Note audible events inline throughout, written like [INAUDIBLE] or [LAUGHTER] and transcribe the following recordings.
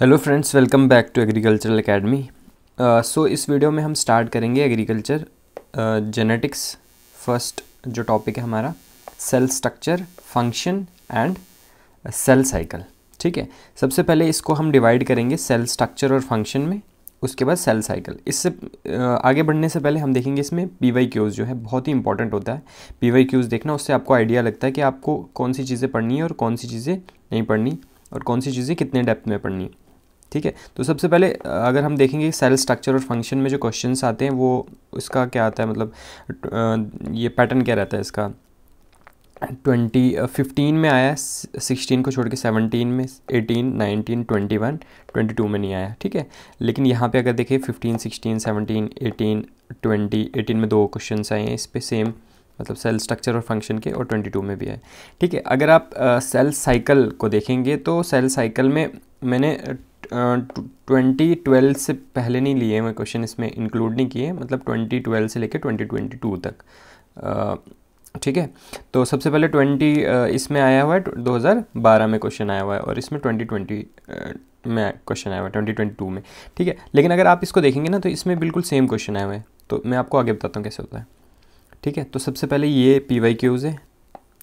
hello friends welcome back to agricultural academy so इस वीडियो में हम स्टार्ट करेंगे एग्रीकल्चर जेनेटिक्स फर्स्ट जो टॉपिक है हमारा cell structure function and cell cycle ठीक है सबसे पहले इसको हम डिवाइड करेंगे सेल स्ट्रक्चर और फंक्शन में उसके बाद सेल साइकिल इससे uh, आगे बढ़ने से पहले हम देखेंगे इसमें पी वाई क्यूज़ जो है बहुत ही इंपॉर्टेंट होता है पी वाई क्यूज़ देखना उससे आपको आइडिया लगता है कि आपको कौन सी चीज़ें पढ़नी है और कौन सी चीज़ें नहीं पढ़नी और कौन सी चीज़ें कितने डेप्थ में पढ़नी है ठीक है तो सबसे पहले अगर हम देखेंगे सेल स्ट्रक्चर और फंक्शन में जो क्वेश्चन आते हैं वो इसका क्या आता है मतलब ये पैटर्न क्या रहता है इसका ट्वेंटी फिफ्टीन में आया सिक्सटीन को छोड़ के सेवनटीन में eighteen nineteen twenty one twenty two में नहीं आया ठीक है लेकिन यहाँ पे अगर देखें fifteen sixteen seventeen eighteen twenty eighteen में दो क्वेश्चन आए हैं इस पर सेम मतलब सेल स्ट्रक्चर और फंक्शन के और ट्वेंटी टू में भी है ठीक है अगर आप सेल साइकिल को देखेंगे तो सेल साइकिल में मैंने ट्वेंटी ट्वेल्व से पहले नहीं लिए मैं क्वेश्चन इसमें इंक्लूड नहीं किए मतलब ट्वेंटी ट्वेल्व से लेकर ट्वेंटी ट्वेंटी टू तक ठीक है तो सबसे पहले ट्वेंटी इसमें आया हुआ है 2012 में क्वेश्चन आया हुआ है और इसमें 2020 में क्वेश्चन आया हुआ है ट्वेंटी ट्वेंटी टू में ठीक है लेकिन अगर आप इसको देखेंगे ना तो इसमें बिल्कुल सेम क्वेश्चन आया हुआ है तो मैं आपको आगे बताता हूँ कैसे होता है ठीक है तो सबसे पहले ये पी वाई क्यूज़ है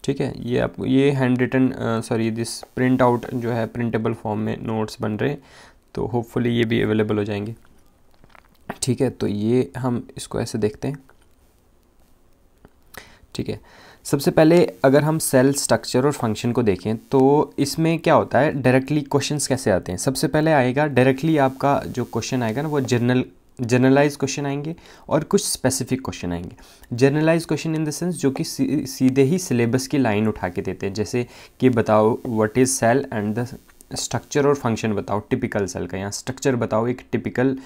ठीक है ये आपको ये hand written sorry this print out जो है प्रिंटेबल फॉर्म में नोट्स बन रहे तो होपफुली ये भी अवेलेबल हो जाएंगे ठीक है तो ये हम इसको ऐसे देखते हैं ठीक है सबसे पहले अगर हम सेल स्ट्रक्चर और फंक्शन को देखें तो इसमें क्या होता है डायरेक्टली क्वेश्चंस कैसे आते हैं सबसे पहले आएगा डायरेक्टली आपका जो क्वेश्चन आएगा ना वो जर्नल जनरलाइज क्वेश्चन आएंगे और कुछ स्पेसिफिक क्वेश्चन आएंगे generalize question in the sense जो कि सीधे ही सिलेबस की लाइन उठा के देते हैं जैसे कि बताओ what is cell and the structure और फंक्शन बताओ टिपिकल सेल का यहाँ स्ट्रक्चर बताओ एक टिपिकल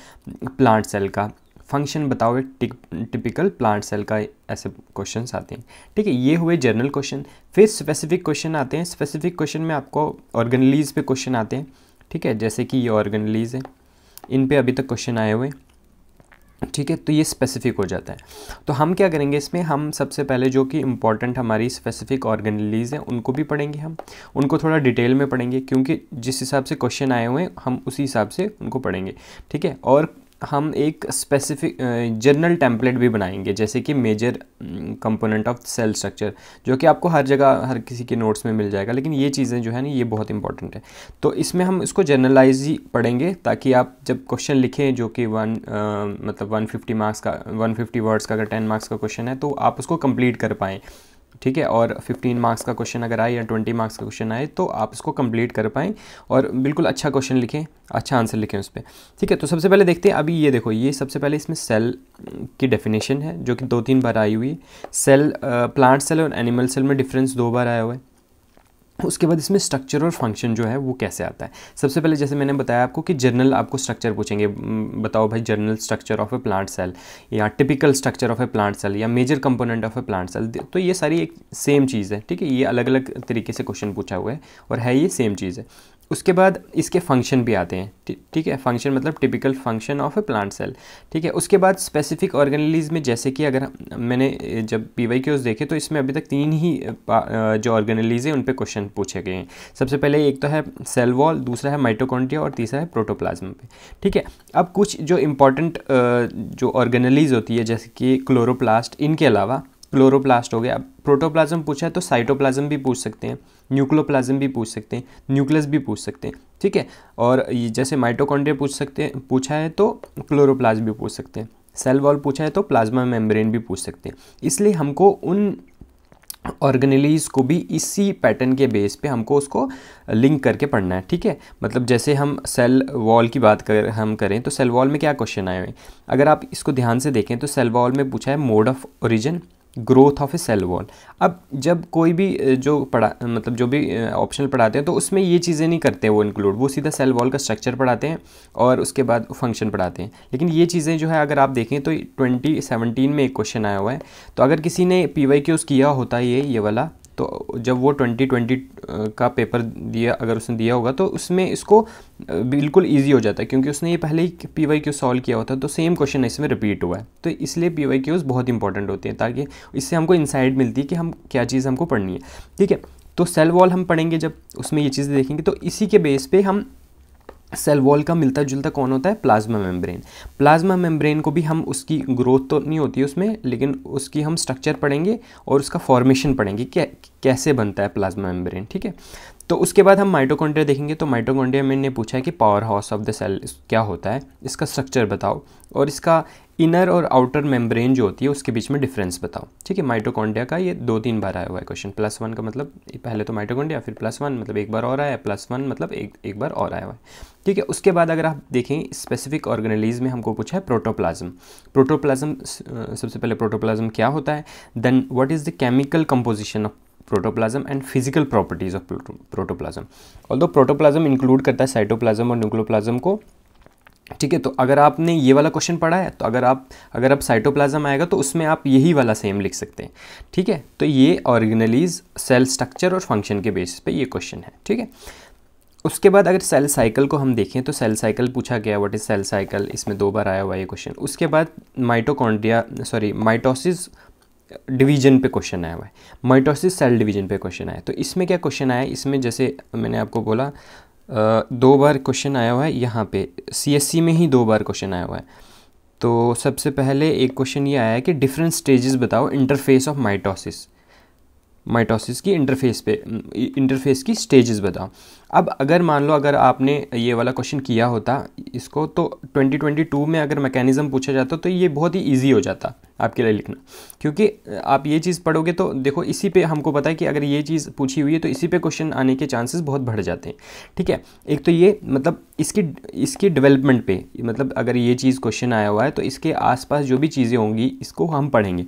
प्लांट सेल का फंक्शन बताओ एक टिपिकल प्लांट सेल का ऐसे क्वेश्चन आते हैं ठीक है ये हुए जनरल क्वेश्चन फिर स्पेसिफिक क्वेश्चन आते हैं स्पेसिफिक क्वेश्चन में आपको ऑर्गेनलीज पे क्वेश्चन आते हैं ठीक है जैसे कि ये ऑर्गेनलीज है इन पे अभी तक क्वेश्चन आए हुए हैं ठीक है तो ये स्पेसिफिक हो जाता है तो हम क्या करेंगे इसमें हम सबसे पहले जो कि इम्पॉर्टेंट हमारी स्पेसिफिक ऑर्गेनलीज हैं उनको भी पढ़ेंगे हम उनको थोड़ा डिटेल में पढ़ेंगे क्योंकि जिस हिसाब से क्वेश्चन आए हुए हैं हम उसी हिसाब से उनको पढ़ेंगे ठीक है और हम एक स्पेसिफिक जनरल टेम्पलेट भी बनाएंगे जैसे कि major component of cell structure जो कि आपको हर जगह हर किसी के नोट्स में मिल जाएगा लेकिन ये चीज़ें जो है ना ये बहुत इंपॉर्टेंट है तो इसमें हम इसको जनरलाइज ही पढ़ेंगे ताकि आप जब क्वेश्चन लिखें जो कि वन मतलब 150 मार्क्स का 150 वर्ड्स का अगर 10 मार्क्स का क्वेश्चन है तो आप उसको कंप्लीट कर पाएँ ठीक है और 15 मार्क्स का क्वेश्चन अगर आए या 20 मार्क्स का क्वेश्चन आए तो आप इसको कंप्लीट कर पाएँ और बिल्कुल अच्छा क्वेश्चन लिखें अच्छा आंसर लिखें उस पर ठीक है तो सबसे पहले देखते हैं अभी ये देखो ये सबसे पहले इसमें सेल की डेफिनेशन है जो कि दो तीन बार आई हुई है सेल प्लांट सेल और एनिमल सेल में डिफरेंस दो बार आया हुआ है उसके बाद इसमें स्ट्रक्चर और फंक्शन जो है वो कैसे आता है सबसे पहले जैसे मैंने बताया आपको कि जर्नल आपको स्ट्रक्चर पूछेंगे बताओ भाई general structure of a plant cell या typical structure of a plant cell या major component of a plant cell तो ये सारी एक सेम चीज़ है ठीक है ये अलग अलग तरीके से क्वेश्चन पूछा हुआ है और है ये सेम चीज़ है उसके बाद इसके फंक्शन भी आते हैं ठीक है फंक्शन मतलब typical function of a plant cell ठीक है उसके बाद स्पेसिफिक ऑर्गेनलीज में जैसे कि अगर मैंने जब पी वाई क्यूज देखे तो इसमें अभी तक तीन ही जो ऑर्गेनलीज हैं उन पर क्वेश्चन पूछे गए हैं सबसे पहले एक तो है सेल वॉल दूसरा है माइटोकॉन्ड्रिया और तीसरा है प्रोटोप्लाज्म पे ठीक है अब कुछ जो इंपॉर्टेंट जो ऑर्गेनलीज होती है जैसे कि क्लोरोप्लास्ट इनके अलावा प्लोरोप्लास्ट हो गया प्रोटोप्लाज्म पूछा है तो साइटोप्लाज्म भी पूछ सकते हैं न्यूक्लोप्लाज्म भी पूछ सकते हैं न्यूक्लियस भी पूछ सकते हैं ठीक है और ये जैसे माइटोकॉन्ड्रिया पूछ सकते हैं पूछा है तो क्लोरोप्लास्ट भी पूछ सकते हैं सेल वॉल पूछा है तो प्लाज्मा मेम्ब्रेन भी पूछ सकते हैं इसलिए हमको उन ऑर्गेनलीज को भी इसी पैटर्न के बेस पे हमको उसको लिंक करके पढ़ना है ठीक है मतलब जैसे हम सेल वॉल की बात कर हम करें तो सेल वॉल में क्या क्वेश्चन आए हुए अगर आप इसको ध्यान से देखें तो सेल वॉल में पूछा है mode of origin growth of a cell wall अब जब कोई भी जो पढ़ा मतलब जो भी ऑप्शनल पढ़ाते हैं तो उसमें ये चीज़ें नहीं करते वो इंक्लूड वो सीधा सेल वॉल का स्ट्रक्चर पढ़ाते हैं और उसके बाद फंक्शन पढ़ाते हैं लेकिन ये चीज़ें जो है अगर आप देखें तो ट्वेंटी में एक क्वेश्चन आया हुआ है तो अगर किसी ने पी वाई किया होता ये ये वाला तो जब वो 2020 का पेपर दिया अगर उसने दिया होगा तो उसमें इसको बिल्कुल ईजी हो जाता है क्योंकि उसने ये पहले ही पी वाई क्यू सॉल्व किया होता है तो सेम क्वेश्चन इसमें रिपीट हुआ है तो इसलिए पी वाई क्यूज़ बहुत इंपॉर्टेंट होते हैं ताकि इससे हमको इनसाइड मिलती है कि हम क्या चीज़ हमको पढ़नी है ठीक है तो सेल वॉल हम पढ़ेंगे जब उसमें ये चीज़ें देखेंगे तो इसी के बेस पे हम सेल वॉल का मिलता जुलता कौन होता है प्लाज्मा मेम्ब्रेन प्लाज्मा मेम्ब्रेन को भी हम उसकी ग्रोथ तो नहीं होती उसमें लेकिन उसकी हम स्ट्रक्चर पढ़ेंगे और उसका फॉर्मेशन पढ़ेंगे क्या कैसे बनता है प्लाज्मा मेम्ब्रेन ठीक है तो उसके बाद हम माइटोकॉन्ड्रिया देखेंगे तो माइटोकॉन्ड्रिया मैंने पूछा है कि power house of the cell क्या होता है इसका स्ट्रक्चर बताओ और इसका इनर और आउटर मेम्ब्रेन जो होती है उसके बीच में डिफरेंस बताओ ठीक है माइटोकॉन्ड्रिया का ये दो तीन बार आया हुआ है क्वेश्चन प्लस वन का मतलब पहले तो माइटोकॉन्ड्रिया फिर प्लस वन मतलब एक बार और आया प्लस वन मतलब एक एक बार और आया हुआ है ठीक है उसके बाद अगर आप देखें स्पेसिफिक ऑर्गेनलीज में हमको पूछा है प्रोटोप्लाज्म प्रोटोप्लाज्म सबसे पहले प्रोटोप्लाज्म क्या होता है then what is the chemical composition of protoplasm and physical properties of protoplasm all protoplasm include करता है साइटोप्लाज्म और न्यूक्लोप्लाज्म को ठीक है तो अगर आपने ये वाला क्वेश्चन पढ़ा है तो अगर आप अगर आप साइटोप्लाज्म आएगा तो उसमें आप यही वाला सेम लिख सकते हैं ठीक है तो ये ऑर्गेनलीज सेल स्ट्रक्चर और फंक्शन के बेसिस पे ये क्वेश्चन है ठीक है उसके बाद अगर सेल साइकिल को हम देखें तो सेल साइकिल पूछा गया व्हाट इज़ सेल साइकिल इसमें दो बार आया हुआ ये क्वेश्चन उसके बाद माइटोकॉन्ड्रिया सॉरी माइटोसिस डिवीजन पे क्वेश्चन आया हुआ है माइटोसिस सेल डिवीजन पे क्वेश्चन आया तो इसमें क्या क्वेश्चन आया इसमें जैसे मैंने आपको बोला दो बार क्वेश्चन आया हुआ है यहाँ पे सीएससी में ही दो बार क्वेश्चन आया हुआ है तो सबसे पहले एक क्वेश्चन ये आया है कि डिफरेंट स्टेजेस बताओ इंटरफेस ऑफ माइटोसिस माइटोसिस की इंटरफेस पे इंटरफेस की स्टेजेस बताओ अब अगर मान लो अगर आपने ये वाला क्वेश्चन किया होता इसको तो 2022 में अगर मैकेनिज़्म पूछा जाता तो ये बहुत ही इजी हो जाता आपके लिए लिखना क्योंकि आप ये चीज़ पढ़ोगे तो देखो इसी पे हमको पता है कि अगर ये चीज़ पूछी हुई है तो इसी पे क्वेश्चन आने के चांसेस बहुत बढ़ जाते हैं ठीक है एक तो ये मतलब इसकी इसकी डेवलपमेंट पे मतलब अगर ये चीज़ क्वेश्चन आया हुआ है तो इसके आसपास जो भी चीज़ें होंगी इसको हम पढ़ेंगे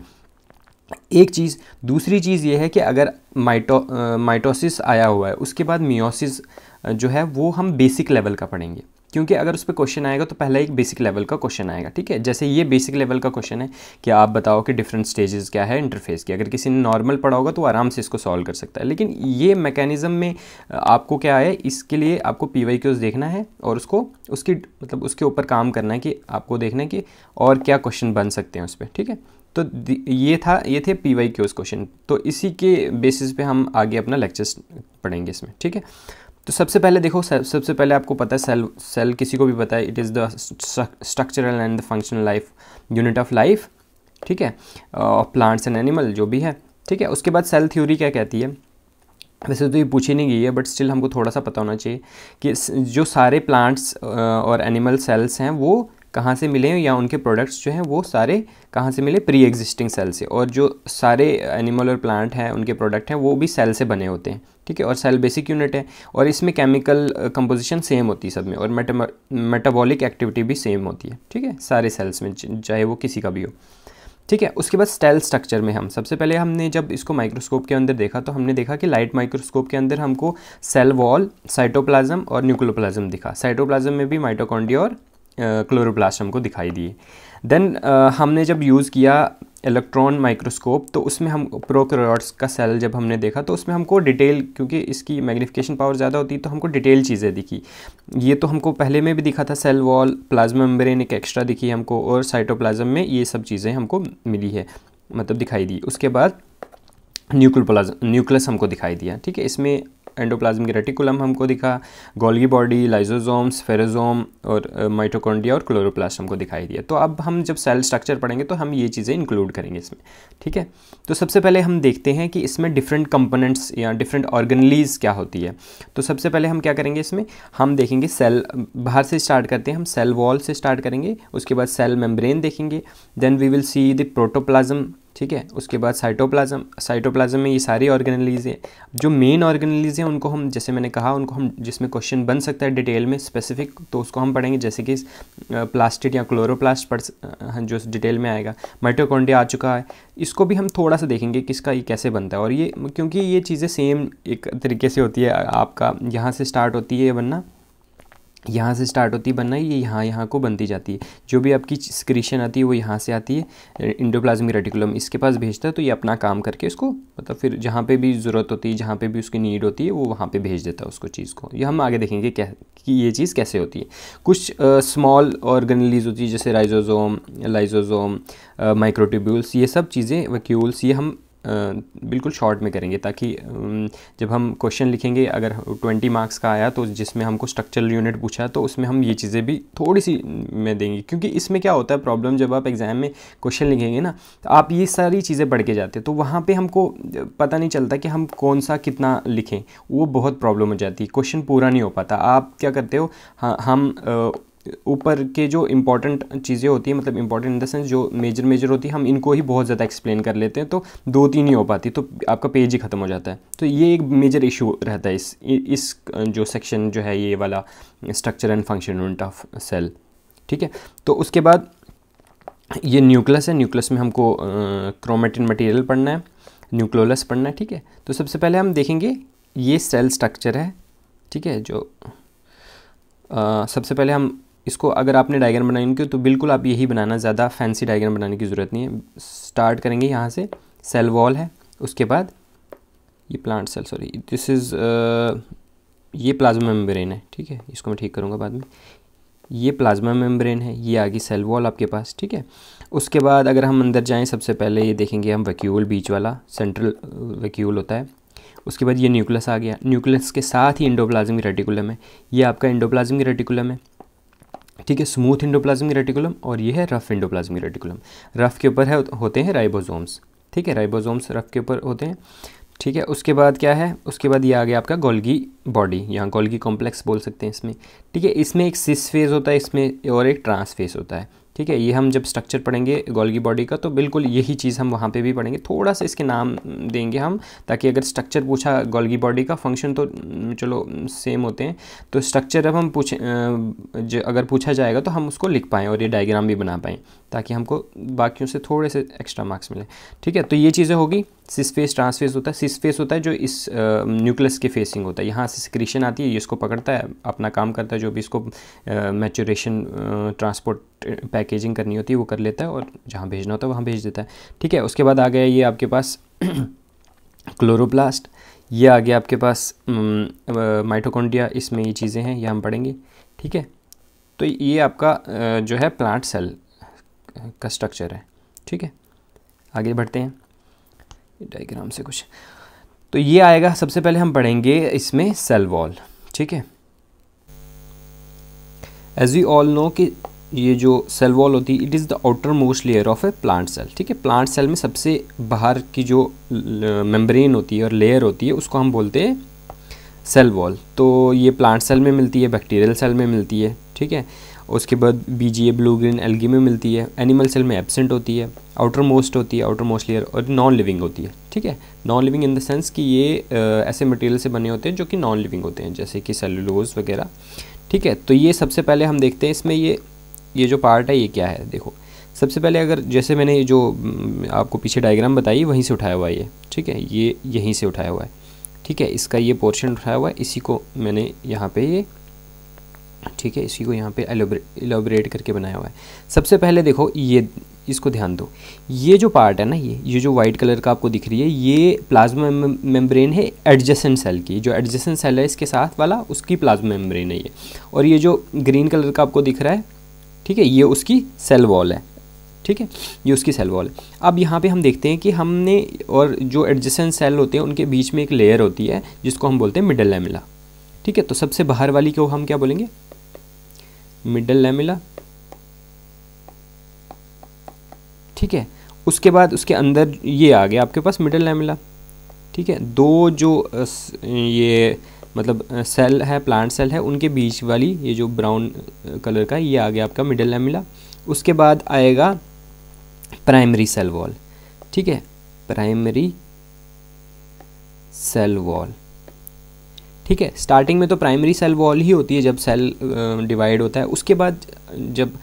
एक चीज़ दूसरी चीज़ ये है कि अगर माइटो माइटोसिस आया हुआ है उसके बाद मियोसिस जो है वो हम बेसिक लेवल का पढ़ेंगे क्योंकि अगर उस पर क्वेश्चन आएगा तो पहला एक बेसिक लेवल का क्वेश्चन आएगा ठीक है जैसे ये बेसिक लेवल का क्वेश्चन है कि आप बताओ कि डिफरेंट स्टेजेस क्या है इंटरफेस की अगर किसी ने नॉर्मल पढ़ा होगा तो आराम से इसको सॉल्व कर सकता है लेकिन ये मैकेनिज़्म में आपको क्या है इसके लिए आपको पी वाई क्यूज देखना है और उसको उसकी मतलब उसके ऊपर काम करना है कि आपको देखना है कि और क्या क्वेश्चन बन सकते हैं उस पर ठीक है तो ये था ये थे पी वाई क्यूज क्वेश्चन तो इसी के बेसिस पे हम आगे अपना लेक्चर्स पढ़ेंगे इसमें ठीक है तो सबसे पहले देखो सबसे पहले आपको पता है सेल सेल किसी को भी पता है it is the structural and the functional life unit of life ठीक है प्लांट्स एंड एनिमल जो भी है ठीक है उसके बाद सेल थ्योरी क्या कहती है वैसे तो ये पूछी नहीं गई है बट स्टिल हमको थोड़ा सा पता होना चाहिए कि जो सारे प्लांट्स और एनिमल सेल्स हैं वो कहाँ से मिले हैं या उनके प्रोडक्ट्स जो हैं वो सारे कहाँ से मिले प्री एग्जिस्टिंग सेल से और जो सारे एनिमल और प्लांट हैं उनके प्रोडक्ट हैं वो भी सेल से बने होते हैं ठीक है और सेल बेसिक यूनिट है और इसमें केमिकल कंपोजिशन सेम होती है सब में और मेटाबॉलिक एक्टिविटी भी सेम होती है ठीक है सारे सेल्स में चाहे वो किसी का भी हो ठीक है उसके बाद स्टेल स्ट्रक्चर में हम सबसे पहले हमने जब इसको माइक्रोस्कोप के अंदर देखा तो हमने देखा कि लाइट माइक्रोस्कोप के अंदर हमको सेल वॉल साइटोप्लाज्म और न्यूक्लोप्लाज्म दिखा साइटोप्लाज्म में भी माइटोकॉन्ड्रिया और क्लोरोप्लास्टम को दिखाई दिए देन हमने जब यूज़ किया इलेक्ट्रॉन माइक्रोस्कोप तो उसमें हम प्रोक्रोट्स का सेल जब हमने देखा तो उसमें हमको डिटेल क्योंकि इसकी मैग्निफिकेशन पावर ज़्यादा होती है तो हमको डिटेल चीज़ें दिखी ये तो हमको पहले में भी दिखा था सेल वॉल प्लाज्मा मेम्ब्रेन एक एक्स्ट्रा दिखी हमको और साइटोप्लाज्म में ये सब चीज़ें हमको मिली है मतलब दिखाई दी उसके बाद न्यूक्लियोप्लाज्म न्यूक्लियस हमको दिखाई दिया ठीक है इसमें एंडोप्लाज्म की रेटिकुलम हमको दिखा गोल्गी बॉडी लाइजोजोम्स फेरोजोम और माइटोकॉन्ड्रिया और क्लोरोप्लास्ट हमको दिखाई दिया तो अब हम जब सेल स्ट्रक्चर पढ़ेंगे तो हम ये चीज़ें इंक्लूड करेंगे इसमें ठीक है तो सबसे पहले हम देखते हैं कि इसमें डिफरेंट कंपोनेंट्स या डिफरेंट ऑर्गनलीज क्या होती है तो सबसे पहले हम क्या करेंगे इसमें हम देखेंगे सेल बाहर से स्टार्ट करते हैं हम सेल वॉल से स्टार्ट करेंगे उसके बाद सेल मेम्ब्रेन देखेंगे then we will see the protoplasm ठीक है उसके बाद साइटोप्लाज्म साइटोप्लाज्म में ये सारी ऑर्गेनलीज हैं जो मेन ऑर्गेनलीज हैं उनको हम जैसे मैंने कहा उनको हम जिसमें क्वेश्चन बन सकता है डिटेल में स्पेसिफिक तो उसको हम पढ़ेंगे जैसे कि प्लास्टिड या क्लोरोप्लास्ट पढ़ जो डिटेल में आएगा माइटोकॉन्डिया आ चुका है इसको भी हम थोड़ा सा देखेंगे किसका ये कैसे बनता है और ये क्योंकि ये चीज़ें सेम एक तरीके से होती है आपका यहाँ से स्टार्ट होती है बनना यहाँ से स्टार्ट होती बनना ये यहाँ यहाँ को बनती जाती है जो भी आपकी स्क्रीशन आती है वो यहाँ से आती है इंडोप्लाज्मिक रेटिकुलम इसके पास भेजता है तो ये अपना काम करके उसको मतलब फिर जहाँ पे भी ज़रूरत होती है जहाँ पे भी उसकी नीड होती है वो वहाँ पे भेज देता है उसको चीज़ को ये हम आगे देखेंगे क्या कि ये चीज़ कैसे होती है कुछ स्मॉल ऑर्गनलीज होती है जैसे राइजोजोम लाइजोजोम माइक्रोट्यूब्यूल्स ये सब चीज़ें वक्यूल्स ये हम बिल्कुल शॉर्ट में करेंगे ताकि जब हम क्वेश्चन लिखेंगे अगर ट्वेंटी मार्क्स का आया तो जिसमें हमको स्ट्रक्चरल यूनिट पूछा तो उसमें हम ये चीज़ें भी थोड़ी सी में देंगे क्योंकि इसमें क्या होता है प्रॉब्लम जब आप एग्ज़ाम में क्वेश्चन लिखेंगे ना तो आप ये सारी चीज़ें पढ़ के जाते तो वहाँ पर हमको पता नहीं चलता कि हम कौन सा कितना लिखें वो बहुत प्रॉब्लम हो जाती है क्वेश्चन पूरा नहीं हो पाता आप क्या करते हो हाँ हम ऊपर के जो इंपॉर्टेंट चीज़ें होती हैं मतलब इंपॉर्टेंट इन द सेंस जो मेजर मेजर होती है हम इनको ही बहुत ज़्यादा एक्सप्लेन कर लेते हैं तो दो तीन ही हो पाती तो आपका पेज ही ख़त्म हो जाता है तो ये एक मेजर इशू रहता है इस इस जो सेक्शन जो है ये वाला structure and function unit of cell ठीक है तो उसके बाद ये न्यूक्लस है न्यूक्लस में हमको क्रोमेटिन मटेरियल पढ़ना है न्यूक्लोलस पढ़ना है ठीक है तो सबसे पहले हम देखेंगे ये सेल स्ट्रक्चर है ठीक है जो आ, सबसे पहले हम इसको अगर आपने डायग्राम बनानी की तो बिल्कुल आप यही बनाना ज़्यादा फैंसी डायग्राम बनाने की ज़रूरत नहीं है स्टार्ट करेंगे यहाँ से सेल वॉल है उसके बाद ये plant cell sorry this is ये प्लाज्मा मेम्ब्रेन है ठीक है इसको मैं ठीक करूँगा बाद में ये प्लाज्मा मेम्ब्रेन है ये आ गई सेल वॉल आपके पास ठीक है उसके बाद अगर हम अंदर जाएँ सबसे पहले ये देखेंगे हम वैक्यूल बीच वाला सेंट्रल वैक्यूल uh, होता है उसके बाद ये न्यूक्लियस आ गया न्यूक्लियस के साथ ही इंडोप्लाज्मिक रेटिकुलम है ये आपका इंडोप्लाज्मिक रेटिकुलम है ठीक है स्मूथ इंडोप्लाज्मिक रेटिकुलम और ये है रफ इंडोप्लाज्मिक रेटिकुलम रफ के ऊपर है होते हैं राइबोसोम्स ठीक है राइबोसोम्स रफ के ऊपर होते हैं ठीक है उसके बाद क्या है उसके बाद ये आ गया आपका गोल्गी बॉडी यहाँ गोल्गी कॉम्प्लेक्स बोल सकते हैं इसमें ठीक है इसमें एक सिस फेज होता है इसमें और एक ट्रांस फेज होता है ठीक है ये हम जब स्ट्रक्चर पढ़ेंगे गोल्गी बॉडी का तो बिल्कुल यही चीज़ हम वहाँ पे भी पढ़ेंगे थोड़ा सा इसके नाम देंगे हम ताकि अगर स्ट्रक्चर पूछा गोल्गी बॉडी का फंक्शन तो चलो सेम होते हैं तो स्ट्रक्चर अब हम पूछ अगर पूछा जाएगा तो हम उसको लिख पाएँ और ये डायग्राम भी बना पाएँ ताकि हमको बाकियों से थोड़े से एक्स्ट्रा मार्क्स मिले ठीक है तो ये चीज़ें होगी सिस फेस ट्रांसफेस होता है सिस फेस होता है जो इस न्यूक्लियस के फेसिंग होता है यहाँ से सिक्रीशन आती है ये इसको पकड़ता है अपना काम करता है जो भी इसको मैचुरेशन ट्रांसपोर्ट पैकेजिंग करनी होती है वो कर लेता है और जहाँ भेजना होता है वहाँ भेज देता है ठीक है उसके बाद आ गया ये आपके पास क्लोरोप्लास्ट [CLEARS THROAT] ये आ गया आपके पास माइटोकॉन्ड्रिया इसमें ये चीज़ें हैं ये हम पढ़ेंगे ठीक है तो ये आपका जो है प्लांट सेल का स्ट्रक्चर है ठीक है आगे बढ़ते हैं डायग्राम से कुछ तो ये आएगा सबसे पहले हम पढ़ेंगे इसमें सेल वॉल ठीक है एज वी ऑल नो कि ये जो सेल वॉल होती है it is the outermost layer of a plant cell ठीक है प्लांट सेल में सबसे बाहर की जो मेम्ब्रेन होती है और लेयर होती है उसको हम बोलते हैं सेल वॉल तो ये प्लांट सेल में मिलती है बैक्टीरियल सेल में मिलती है ठीक है उसके बाद बीजीए ब्लू ग्रीन एल्गी में मिलती है एनिमल सेल में एबसेंट होती है आउटर मोस्ट होती है आउटर मोस्ट लेयर और नॉन लिविंग होती है ठीक है non living in the sense कि ये आ, ऐसे मटेरियल से बने होते हैं जो कि नॉन लिविंग होते हैं जैसे कि सेलुलोज वगैरह ठीक है तो ये सबसे पहले हम देखते हैं इसमें ये ये जो पार्ट है ये क्या है देखो सबसे पहले अगर जैसे मैंने जो आपको पीछे डायग्राम बताई वहीं से उठाया हुआ है ये ठीक है ये यहीं से उठाया हुआ है ठीक है इसका ये पोर्शन उठाया हुआ है इसी को मैंने यहाँ पे ये ठीक है इसी को यहाँ पे एलोबरेट करके बनाया हुआ है सबसे पहले देखो ये इसको ध्यान दो ये जो पार्ट है ना ये ये जो वाइट कलर का आपको दिख रही है ये प्लाज्मा मेम्ब्रेन है एडजेसेंट सेल की जो एडजेसेंट सेल है इसके साथ वाला उसकी प्लाज्मा मेम्ब्रेन है ये और ये जो ग्रीन कलर का आपको दिख रहा है ठीक है ये उसकी सेल वॉल है ठीक है ये उसकी सेल वॉल है अब यहाँ पे हम देखते हैं कि हमने और जो एडजेसेंट सेल होते हैं उनके बीच में एक लेयर होती है जिसको हम बोलते हैं मिडल लेमिला ठीक है तो सबसे बाहर वाली को हम क्या बोलेंगे मिडल लेमिला ठीक है उसके बाद उसके अंदर ये आ गया आपके पास मिडल लेमिला ठीक है दो जो ये मतलब सेल है प्लांट सेल है उनके बीच वाली ये जो ब्राउन कलर का ये आ गया आपका मिडल लेमिला उसके बाद आएगा प्राइमरी सेल वॉल ठीक है प्राइमरी सेल वॉल ठीक है स्टार्टिंग में तो प्राइमरी सेल वॉल ही होती है जब सेल डिवाइड होता है उसके बाद जब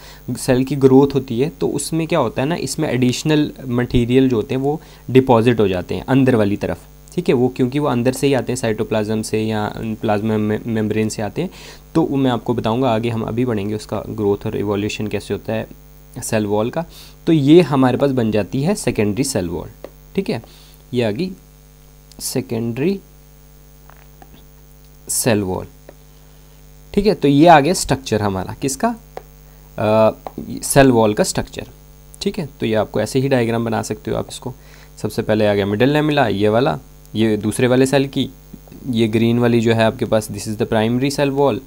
सेल की ग्रोथ होती है तो उसमें क्या होता है ना इसमें एडिशनल मटेरियल जो होते हैं वो डिपॉजिट हो जाते हैं अंदर वाली तरफ ठीक है वो क्योंकि वो अंदर से ही आते हैं साइटोप्लाज्म से या प्लाज्मा मेम्ब्रेन से आते हैं तो मैं आपको बताऊंगा आगे हम अभी बढ़ेंगे उसका ग्रोथ और इवोल्यूशन कैसे होता है सेल वॉल का तो ये हमारे पास बन जाती है सेकेंडरी सेल वॉल ठीक है ये आ गई सेकेंडरी सेल वॉल ठीक है तो ये आ गया स्ट्रक्चर हमारा किसका सेल वॉल का स्ट्रक्चर ठीक है तो ये आपको ऐसे ही डायग्राम बना सकते हो आप इसको सबसे पहले आ गया मिडल लेमिला ये वाला ये दूसरे वाले सेल की ये ग्रीन वाली जो है आपके पास this is the primary cell wall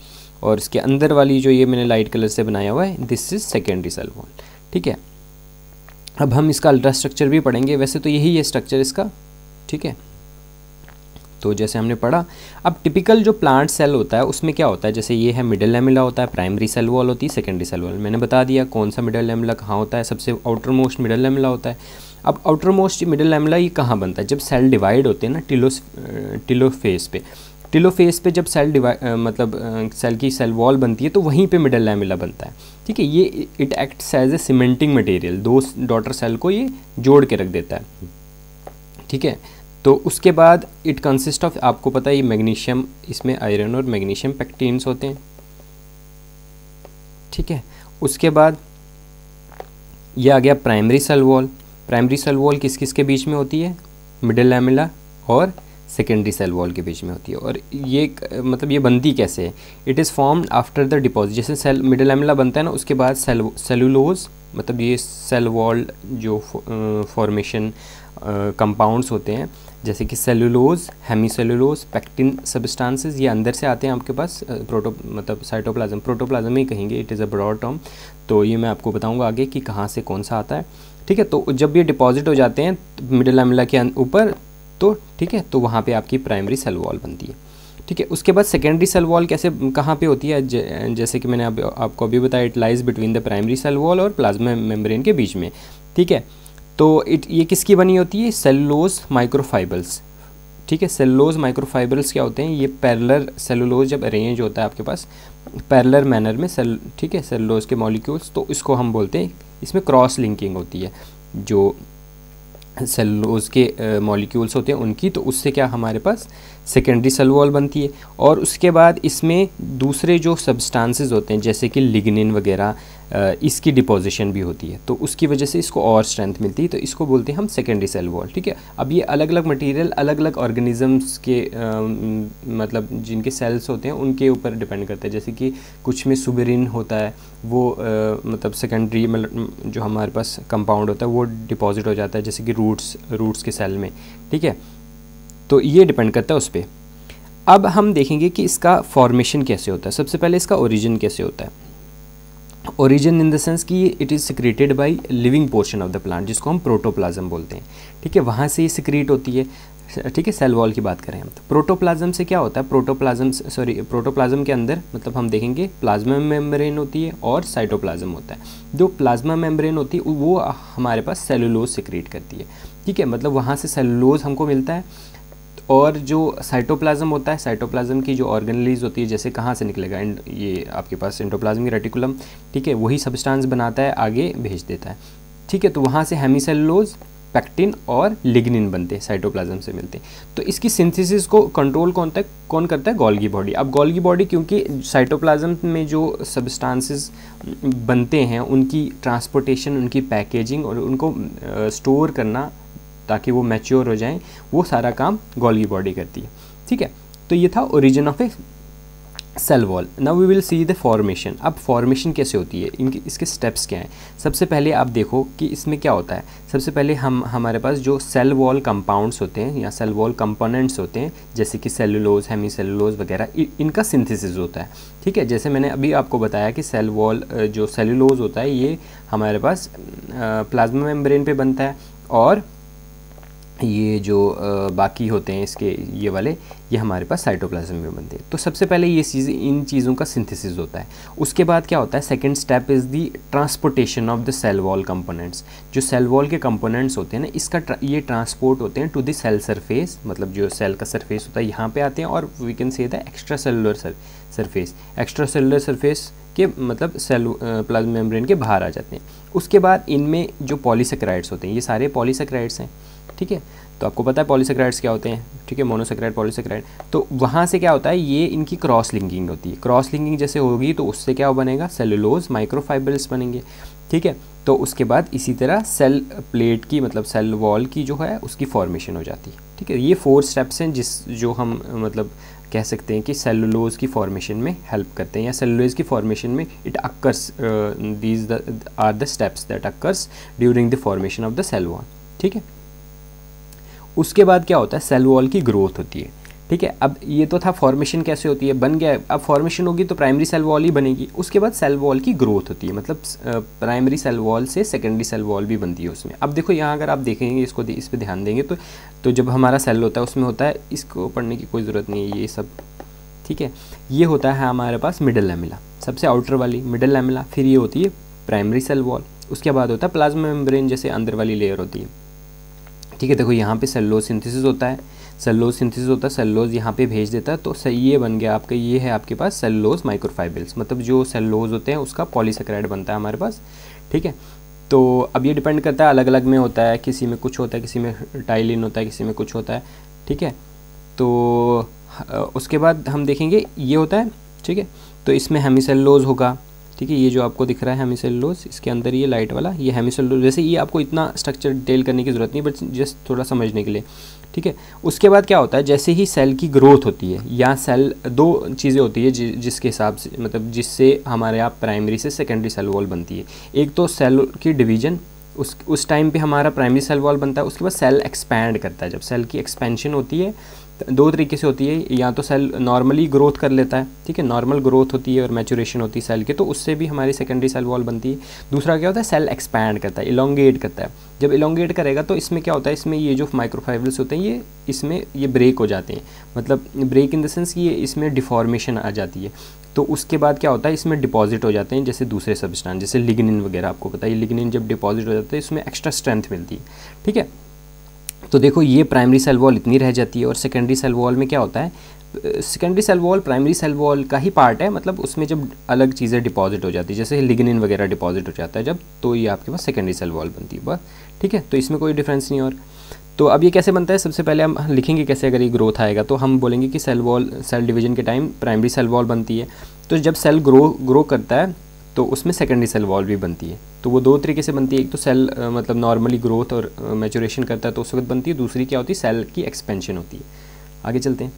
और इसके अंदर वाली जो ये मैंने लाइट कलर से बनाया हुआ है this is secondary cell wall ठीक है अब हम इसका अल्ट्रा स्ट्रक्चर भी पढ़ेंगे वैसे तो यही है स्ट्रक्चर इसका ठीक है तो जैसे हमने पढ़ा अब टिपिकल जो प्लांट सेल होता है उसमें क्या होता है जैसे ये है मिडल लेमिला होता है प्राइमरी सेल वॉल होती है सेकेंडरी सेल वॉल मैंने बता दिया कौन सा मिडल लेमिला कहाँ होता है सबसे आउटर मोस्ट मिडल लेमिला होता है अब आउटर मोस्ट मिडल लेमिला ये कहाँ बनता है जब सेल डिवाइड होते हैं ना टिलो टिलो फेस पे टिलो फेस पे जब सेल डिवाइड मतलब सेल की सेल वॉल बनती है तो वहीं पे मिडल लैमिला बनता है ठीक है ये it acts as a cementing material दो डॉटर सेल को ये जोड़ के रख देता है ठीक है तो उसके बाद इट कंसिस्ट ऑफ आपको पता है ये मैग्नीशियम इसमें आयरन और मैग्नीशियम पैक्टीन्स होते हैं ठीक है उसके बाद ये आ गया primary cell wall primary cell wall किस किस के बीच में होती है मिडिल लैमिला और सेकेंडरी सेल वॉल के बीच में होती है और ये मतलब ये बनती कैसे है it is form after the deposit जैसे सेल मिडिल लैमिला बनता है ना उसके बाद सेल सेलुलोज मतलब ये सेल वॉल जो फॉर्मेशन कंपाउंड्स होते हैं जैसे कि सेलुलोज सेलुलोज पैक्टिन सबस्टांसिस ये अंदर से आते हैं आपके पास प्रोटो मतलब साइटोप्लाज्म प्रोटोप्लाज्म ही कहेंगे it is a broad term तो ये मैं आपको बताऊंगा आगे कि कहाँ से कौन सा आता है ठीक है तो जब ये डिपॉजिट हो जाते हैं मिडिल एमला के ऊपर तो ठीक है तो वहाँ पर आपकी प्राइमरी सेल वॉल बनती है ठीक है उसके बाद सेकेंडरी सेल वॉल कैसे कहाँ पे होती है ज, जैसे कि मैंने आप, आपको अभी बताया it lies between the primary cell wall और प्लाज्मा मेम्ब्रेन के बीच में ठीक है तो इट ये किसकी बनी होती है सेलुलोज माइक्रोफाइबल्स ठीक है सेलुलोज माइक्रोफाइबल्स क्या होते हैं ये पैरलर सेलुलोज जब अरेंज होता है आपके पास पैरलर मैनर में सेल ठीक है सेलुलोज के मॉलिक्यूल्स तो इसको हम बोलते हैं इसमें क्रॉस लिंकिंग होती है जो सेलुलोज के मॉलिक्यूल्स होते हैं उनकी तो उससे क्या हमारे पास सेकेंडरी सेल बनती है और उसके बाद इसमें दूसरे जो सब्सटेंसेस होते हैं जैसे कि लिग्निन वगैरह इसकी डिपोजिशन भी होती है तो उसकी वजह से इसको और स्ट्रेंथ मिलती है तो इसको बोलते हैं हम सेकेंडरी सेल वॉल ठीक है अब ये अलग अलग मटेरियल अलग अलग ऑर्गेनिजम्स के आ, मतलब जिनके सेल्स होते हैं उनके ऊपर डिपेंड करता है जैसे कि कुछ में सुबेरिन होता है वो आ, मतलब सेकेंडरी जो हमारे पास कंपाउंड होता है वो डिपॉजिट हो जाता है जैसे कि रूट्स रूट्स के सेल में ठीक है तो ये डिपेंड करता है उस पर अब हम देखेंगे कि इसका फॉर्मेशन कैसे होता है सबसे पहले इसका ओरिजिन कैसे होता है ओरिजिन इन द सेंस कि it is secreted by living portion of the plant जिसको हम प्रोटोप्लाज्म बोलते हैं ठीक है वहाँ से ये सिक्रेट होती है ठीक है सेल वॉल की बात करें हम तो प्रोटोप्लाज्म से क्या होता है प्रोटोप्लाज्म सॉरी प्रोटोप्लाज्म के अंदर मतलब हम देखेंगे प्लाज्मा मेम्ब्रेन होती है और साइटोप्लाज्म होता है जो प्लाज्मा मेम्ब्रेन होती है वो हमारे पास सेलुलोज सिक्रीट करती है ठीक है मतलब वहाँ से सेलुलोज हमको मिलता है और जो साइटोप्लाज्म होता है साइटोप्लाज्म की जो ऑर्गेनलीज होती है जैसे कहाँ से निकलेगा एंड ये आपके पास की रेटिकुलम ठीक है वही सब्सटेंस बनाता है आगे भेज देता है ठीक है तो वहाँ से हेमीसेलोज पैक्टिन और लिग्निन बनते हैं साइटोप्लाज्म से मिलते हैं तो इसकी सिंथेसिस को कंट्रोल कौन तक कौन करता है गोल्गी बॉडी अब गोल्गी बॉडी क्योंकि साइटोप्लाज्म में जो सब्सटेंसेस बनते हैं उनकी ट्रांसपोर्टेशन उनकी पैकेजिंग और उनको स्टोर करना ताकि वो मैच्योर हो जाएं वो सारा काम गोल्गी बॉडी करती है ठीक है तो ये था origin of a cell wall now we will see the formation अब फॉर्मेशन कैसे होती है इनके इसके स्टेप्स क्या हैं सबसे पहले आप देखो कि इसमें क्या होता है सबसे पहले हम हमारे पास जो सेल वॉल कंपाउंड्स होते हैं या सेल वॉल कंपोनेंट्स होते हैं जैसे कि सेलुलोज हेमी सेलुलोज वगैरह इनका सिंथेसिस होता है ठीक है जैसे मैंने अभी आपको बताया कि सेल वॉल जो सेलुलोज होता है ये हमारे पास प्लाज्मा मेम्ब्रेन पे बनता है और ये जो बाकी होते हैं इसके ये वाले ये हमारे पास साइटोप्लाज्म में बनते हैं तो सबसे पहले ये चीज़ इन चीज़ों का सिंथेसिस होता है उसके बाद क्या होता है second step is the transportation of the cell wall components जो सेल वॉल के कंपोनेंट्स होते हैं ना इसका ये ट्रांसपोर्ट होते हैं टू द सेल सरफेस मतलब जो सेल का सरफेस होता है यहाँ पर आते हैं और we can say the extra cellular surface extra cellular surface के मतलब सेल प्लाज्म मेम्ब्रेन के बाहर आ जाते हैं उसके बाद इनमें जो पॉलीसेक्राइड्स होते हैं ये सारे पॉलीसेक्राइड्स हैं ठीक है तो आपको पता है पॉलीसेक्राइड्स क्या होते हैं ठीक है मोनोसेक्राइड पॉलीसेक्राइड तो वहाँ से क्या होता है ये इनकी क्रॉस लिंकिंग होती है क्रॉस लिंकिंग जैसे होगी तो उससे क्या बनेगा सेलुलोज माइक्रोफाइबर्स बनेंगे ठीक है तो उसके बाद इसी तरह सेल प्लेट की मतलब सेल वॉल की जो है उसकी फॉर्मेशन हो जाती है ठीक है ये फोर स्टेप्स हैं जिस जो हम मतलब कह सकते हैं कि सेलुलोज की फॉर्मेशन में हेल्प करते हैं या सेलुलोज की फॉर्मेशन में it occurs these are the steps that occurs during the formation of the cell wall ठीक है उसके बाद क्या होता है सेल वॉल की ग्रोथ होती है ठीक है अब ये तो था फॉर्मेशन कैसे होती है बन गया अब फॉर्मेशन होगी तो प्राइमरी सेल वॉल ही बनेगी उसके बाद सेल वॉल की ग्रोथ होती है मतलब प्राइमरी सेल वॉल से सेकेंडरी सेल वॉल भी बनती है उसमें अब देखो यहाँ अगर आप देखेंगे इसको इस पर ध्यान देंगे तो तो जब हमारा सेल होता है उसमें होता है इसको पढ़ने की कोई ज़रूरत नहीं है ये सब ठीक है ये होता है हमारे पास मिडल लैमिला सबसे आउटर वाली मिडल लैमिला फिर ये होती है प्राइमरी सेल वॉल उसके बाद होता है प्लाज्मा मेम्ब्रेन जैसे अंदर वाली लेयर होती है ठीक है देखो यहाँ पे सेल्लोज सिंथेसिस होता है सेल्लोज सिंथेसिस होता है सेल्लोज यहाँ पे भेज देता है तो सही ये बन गया आपका ये है आपके पास सेल्लोज माइक्रोफाइबल्स मतलब जो सेल्लोज होते हैं उसका पॉलीसेक्राइड बनता है हमारे पास ठीक है तो अब ये डिपेंड करता है अलग अलग में होता है किसी में कुछ होता है किसी में टाइलिन होता है किसी में कुछ होता है ठीक है तो उसके बाद हम देखेंगे ये होता है ठीक है तो इसमें हेमीसेलोज होगा ठीक है ये जो आपको दिख रहा है हेमिसेलोस इसके अंदर ये लाइट वाला ये हेमिसेलोस वैसे ये आपको इतना स्ट्रक्चर डिटेल करने की ज़रूरत नहीं बट जस्ट थोड़ा समझने के लिए ठीक है उसके बाद क्या होता है जैसे ही सेल की ग्रोथ होती है या सेल दो चीज़ें होती है जि, जिसके हिसाब से मतलब जिससे हमारे यहाँ प्राइमरी से सेकेंडरी सेल वॉल बनती है एक तो सेल की डिवीजन उस उस टाइम पे हमारा प्राइमरी सेल वॉल बनता है उसके बाद सेल एक्सपैंड करता है जब सेल की एक्सपेंशन होती है दो तरीके से होती है या तो सेल नॉर्मली ग्रोथ कर लेता है ठीक है नॉर्मल ग्रोथ होती है और मैचुरेशन होती है सेल की तो उससे भी हमारी सेकेंडरी सेल वॉल बनती है दूसरा क्या होता है सेल एक्सपैंड करता है इलोंगेट करता है जब इलोंगेट करेगा तो इसमें क्या होता है इसमें ये जो माइक्रोफाइबल्स होते हैं ये इसमें ये ब्रेक हो जाते हैं मतलब ब्रेक इन देंस कि ये इसमें डिफॉर्मेशन आ जाती है तो उसके बाद क्या होता है इसमें डिपॉजिट हो जाते हैं जैसे दूसरे सब्सटेंस जैसे लिग्निन वगैरह आपको पता है लिग्निन जब डिपॉजिट हो जाता है इसमें एक्स्ट्रा स्ट्रेंथ मिलती है ठीक है तो देखो ये प्राइमरी सेल वॉल इतनी रह जाती है और सेकेंडरी सेल वॉल में क्या होता है secondary cell wall primary cell wall का ही पार्ट है मतलब उसमें जब अलग चीज़ें डिपॉजिट हो जाती है जैसे लिग्निन वगैरह डिपॉजिट हो जाता है जब तो ये आपके पास सेकेंडरी सेल वॉल बनती है बस ठीक है तो इसमें कोई डिफरेंस नहीं और तो अब ये कैसे बनता है सबसे पहले हम लिखेंगे कैसे अगर ये ग्रोथ आएगा तो हम बोलेंगे कि सेल वॉल सेल डिवीजन के टाइम प्राइमरी सेल वॉल बनती है तो जब सेल ग्रो ग्रो करता है तो उसमें सेकेंडरी सेल वॉल भी बनती है तो वो दो तरीके से बनती है एक तो सेल मतलब नॉर्मली ग्रोथ और मेचोरेशन करता है तो उस वक्त बनती है दूसरी क्या होती है सेल की एक्सपेंशन होती है आगे चलते हैं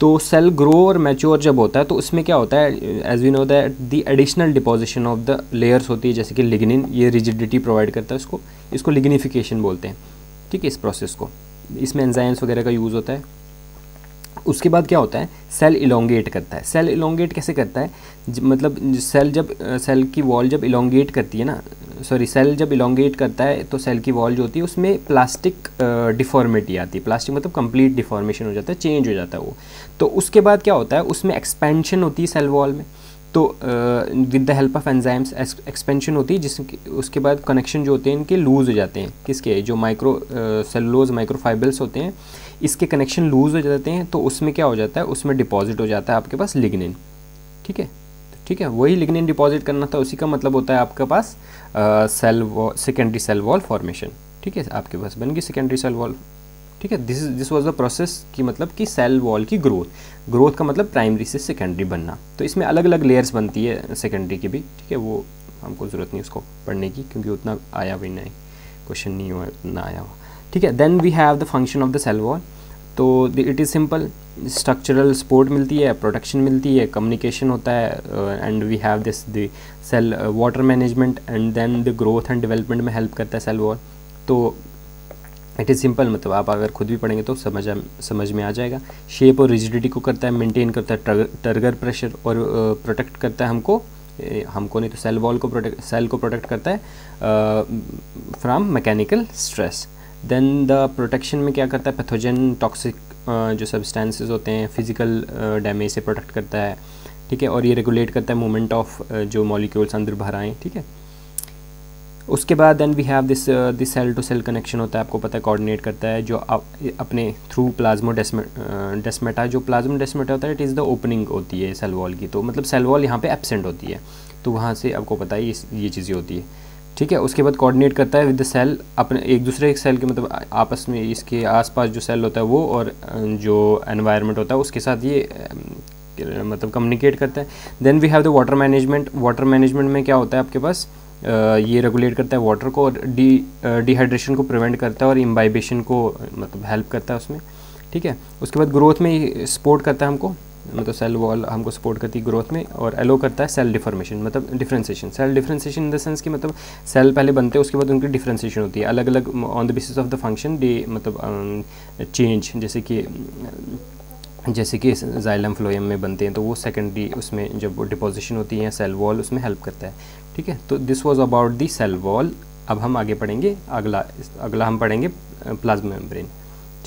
तो सेल ग्रो और मेच्योर जब होता है तो उसमें क्या होता है as we know that the additional deposition of the layers होती है जैसे कि लिग्निन ये रिजिडिटी प्रोवाइड करता है उसको इसको लिग्निफिकेशन बोलते हैं ठीक है इस प्रोसेस को इसमें एंजाइम्स वगैरह का यूज़ होता है उसके बाद क्या होता है सेल इलोंगेट करता है सेल इलोंगेट कैसे करता है ज, मतलब सेल जब सेल की वॉल जब इलोंगेट करती है ना सॉरी सेल जब इलोंगेट करता है तो सेल की वॉल जो होती है उसमें प्लास्टिक डिफॉर्मेटी आती है प्लास्टिक मतलब कंप्लीट डिफॉर्मेशन हो जाता है चेंज हो जाता है वो तो उसके बाद क्या होता है उसमें एक्सपेंशन होती है सेल वॉल में तो with the help of enzymes expansion होती है जिस उसके बाद कनेक्शन जो होते हैं इनके लूज़ हो जाते हैं किसके जो माइक्रो सेलोज माइक्रोफाइबल्स होते हैं इसके कनेक्शन लूज़ हो जाते हैं तो उसमें क्या हो जाता है उसमें डिपॉजिट हो जाता है आपके पास लिग्निन ठीक है ठीक है वही लिग्निन डिपॉजिट करना था उसी का मतलब होता है आपके पास cell secondary cell wall formation ठीक है आपके पास बन गई सेकेंडरी सेल वॉल ठीक है this this was the process कि मतलब कि सेल वॉल की ग्रोथ ग्रोथ का मतलब प्राइमरी से सेकेंडरी बनना तो इसमें अलग अलग लेयर्स बनती है सेकेंडरी की भी ठीक है वो हमको ज़रूरत नहीं उसको पढ़ने की क्योंकि उतना आया भी नहीं क्वेश्चन नहीं हुआ उतना आया हुआ ठीक है then we have the function of the cell wall तो it is simple structural support मिलती है प्रोटेक्शन मिलती है कम्युनिकेशन होता है and we have this the cell water management and then the growth and development में हेल्प करता है सेल वॉल तो इट इज़ सिंपल मतलब आप अगर खुद भी पढ़ेंगे तो समझ समझ में आ जाएगा शेप और रिजिडिटी को करता है मेंटेन करता है टर्गर प्रेशर और प्रोटेक्ट करता है हमको हमको नहीं तो सेल वॉल को प्रोटेक्ट सेल को प्रोटेक्ट करता है from mechanical stress then the protection में क्या करता है पैथोजन टॉक्सिक जो सब्सटेंसेस होते हैं फिजिकल डैमेज से प्रोटेक्ट करता है ठीक है और ये रेगुलेट करता है मूवमेंट ऑफ जो मॉलिक्यूल्स अंदर बाहर आएँ ठीक है उसके बाद then we have this this cell to cell connection होता है आपको पता है कोऑर्डिनेट करता है जो आप, अपने थ्रू प्लाज्मो डेस्मेटा जो प्लाज्मो डेस्मेटा होता है इट इज़ द ओपनिंग होती है सेल वॉल की तो मतलब सेल वॉल यहाँ पे एबसेंट होती है तो वहाँ से आपको पता है ये ये चीज़ें होती है ठीक है उसके बाद कोऑर्डिनेट करता है विद द सेल अपने एक दूसरे एक सेल के मतलब आपस में इसके आसपास जो सेल होता है वो और uh, जो एनवायरनमेंट होता है उसके साथ ये um, मतलब कम्युनिकेट करता है then we have the water management water management में क्या होता है आपके पास ये रेगुलेट करता है वाटर को और डी डिहाइड्रेशन को प्रिवेंट करता है और इम्बाइबेशन को मतलब हेल्प करता है उसमें ठीक है उसके बाद ग्रोथ में सपोर्ट करता है हमको मतलब सेल वॉल हमको सपोर्ट करती है ग्रोथ में और एलो करता है सेल डिफॉर्मेशन मतलब differentiation cell differentiation in the sense कि मतलब सेल पहले बनते हैं उसके बाद उनकी डिफ्रेंसीशन होती है अलग अलग on the basis of the function day मतलब चेंज um, जैसे कि जैसे कि जाइलम फ्लोएम में बनते हैं तो वो सेकेंडरी उसमें जब डिपोजिशन होती है सेल वॉल उसमें हेल्प करता है ठीक है तो this was about the cell wall अब हम आगे पढ़ेंगे अगला अगला हम पढ़ेंगे प्लाज्मा मेम्ब्रेन